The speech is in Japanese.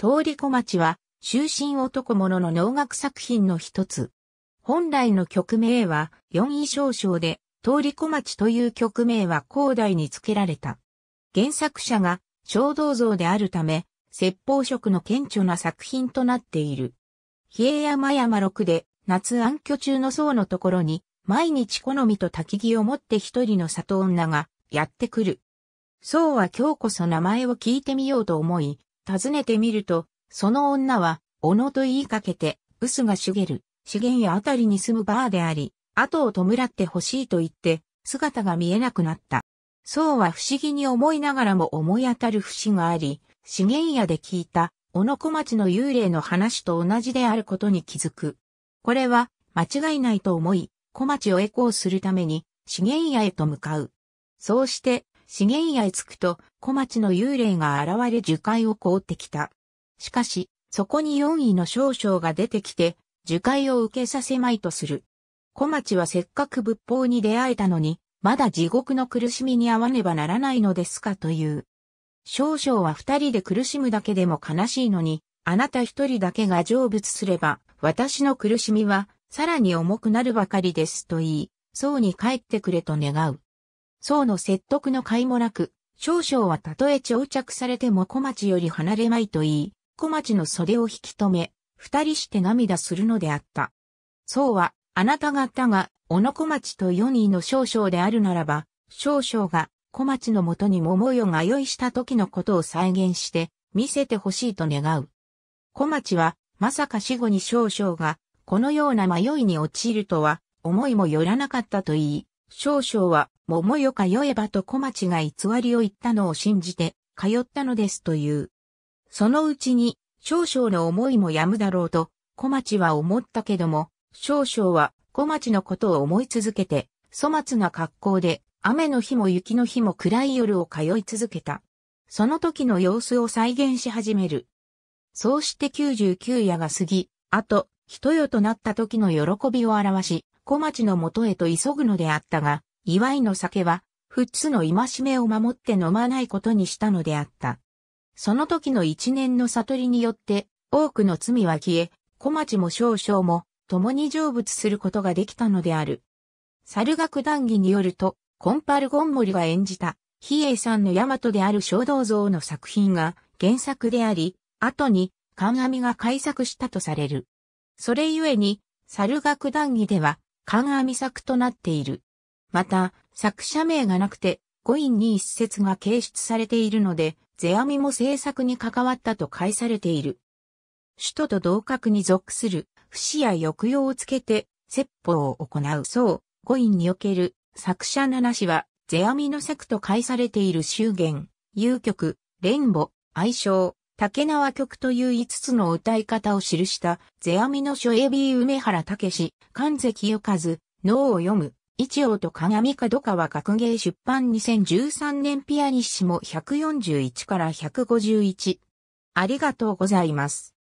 通り小町は、終身男物の能楽作品の一つ。本来の曲名は、四位少々で、通り小町という曲名は広大に付けられた。原作者が、小銅像であるため、説法色の顕著な作品となっている。冷叡山山六で、夏暗居中の僧のところに、毎日好みと焚き木を持って一人の里女が、やってくる。僧は今日こそ名前を聞いてみようと思い、尋ねてみると、その女は、小野と言いかけて、臼が茂る、資源やあたりに住むバーであり、後を弔ってほしいと言って、姿が見えなくなった。そうは不思議に思いながらも思い当たる節があり、資源屋で聞いた、小野小町の幽霊の話と同じであることに気づく。これは、間違いないと思い、小町をエコーするために、資源屋へと向かう。そうして、資源屋へ着くと小町の幽霊が現れ樹海を凍ってきた。しかし、そこに4位の少将が出てきて、樹海を受けさせまいとする。小町はせっかく仏法に出会えたのに、まだ地獄の苦しみに遭わねばならないのですかという。少々は二人で苦しむだけでも悲しいのに、あなた一人だけが成仏すれば、私の苦しみは、さらに重くなるばかりですと言い、そうに帰ってくれと願う。僧の説得の甲斐もなく、少々はたとえ長着されても小町より離れまいと言い、小町の袖を引き止め、二人して涙するのであった。そうは、あなた方が、小野小町と四人の少々であるならば、少々が小町のもとに桃代が酔いした時のことを再現して、見せてほしいと願う。小町は、まさか死後に少々が、このような迷いに陥るとは、思いもよらなかったと言い、少々は桃よかよえばと小町が偽りを言ったのを信じて、通ったのですという。そのうちに、少々の思いもやむだろうと、小町は思ったけども、少々は小町のことを思い続けて、粗末な格好で、雨の日も雪の日も暗い夜を通い続けた。その時の様子を再現し始める。そうして九十九夜が過ぎ、あと、人よとなった時の喜びを表し、小町の元へと急ぐのであったが、祝いの酒は、フッの戒めを守って飲まないことにしたのであった。その時の一年の悟りによって、多くの罪は消え、小町も少々も、共に成仏することができたのである。猿楽談義によると、コンパルゴンモリが演じた、比叡んの大和である小道像の作品が原作であり、後に、観阿弥が改作したとされる。それゆえに、猿楽談義では、観阿弥作となっている。また、作者名がなくて、五院に一節が掲出されているので、世阿弥も制作に関わったと返されている。首都と同格に属する、不死や抑揚をつけて、説法を行うそう、五院における作者七氏は、世阿弥の作と解されている修言、遊曲、連母、愛称、竹縄曲という5つの歌い方を記した、世阿弥の書エビー梅原武史、関関関よかず、脳を読む、一応と鏡角川学芸出版2013年ピアニッシモ141から151。ありがとうございます。